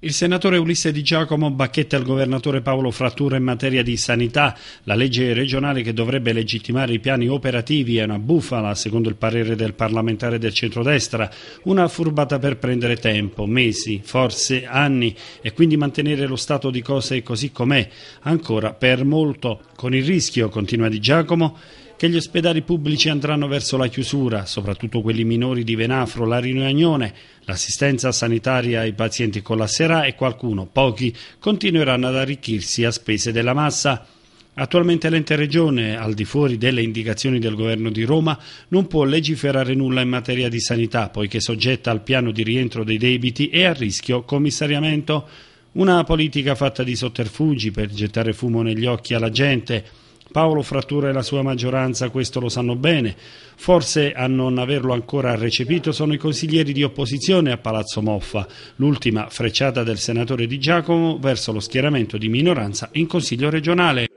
Il senatore Ulisse Di Giacomo bacchetta al governatore Paolo Frattura in materia di sanità. La legge regionale che dovrebbe legittimare i piani operativi è una bufala, secondo il parere del parlamentare del centrodestra, una furbata per prendere tempo, mesi, forse anni e quindi mantenere lo stato di cose così com'è, ancora per molto, con il rischio, continua Di Giacomo, che gli ospedali pubblici andranno verso la chiusura, soprattutto quelli minori di Venafro, La Rinagnone, l'assistenza sanitaria ai pazienti collasserà e qualcuno, pochi, continueranno ad arricchirsi a spese della massa. Attualmente l'ente regione, al di fuori delle indicazioni del governo di Roma, non può legiferare nulla in materia di sanità, poiché soggetta al piano di rientro dei debiti e a rischio commissariamento. Una politica fatta di sotterfugi per gettare fumo negli occhi alla gente, Paolo Frattura e la sua maggioranza questo lo sanno bene. Forse a non averlo ancora recepito sono i consiglieri di opposizione a Palazzo Moffa, l'ultima frecciata del senatore Di Giacomo verso lo schieramento di minoranza in Consiglio regionale.